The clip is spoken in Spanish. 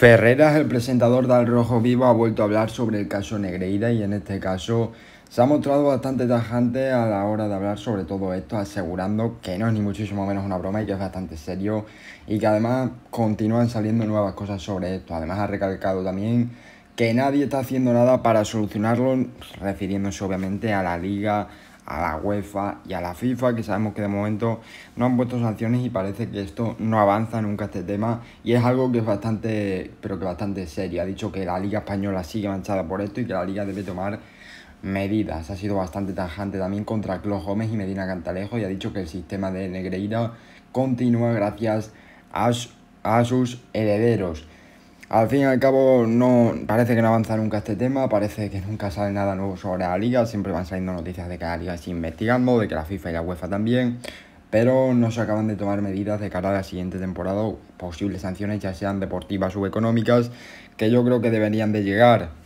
Ferreras, el presentador de Al Rojo Vivo, ha vuelto a hablar sobre el caso Negreira y en este caso se ha mostrado bastante tajante a la hora de hablar sobre todo esto, asegurando que no es ni muchísimo menos una broma y que es bastante serio y que además continúan saliendo nuevas cosas sobre esto. Además ha recalcado también que nadie está haciendo nada para solucionarlo, refiriéndose obviamente a la liga a la UEFA y a la FIFA, que sabemos que de momento no han puesto sanciones y parece que esto no avanza nunca este tema y es algo que es bastante, pero que bastante serio. Ha dicho que la Liga Española sigue manchada por esto y que la Liga debe tomar medidas. Ha sido bastante tajante también contra Clos Gómez y Medina Cantalejo y ha dicho que el sistema de Negreira continúa gracias a sus herederos. Al fin y al cabo, no, parece que no avanza nunca este tema, parece que nunca sale nada nuevo sobre la liga, siempre van saliendo noticias de que la liga sigue investigando, de que la FIFA y la UEFA también, pero no se acaban de tomar medidas de cara a la siguiente temporada, posibles sanciones ya sean deportivas u económicas, que yo creo que deberían de llegar.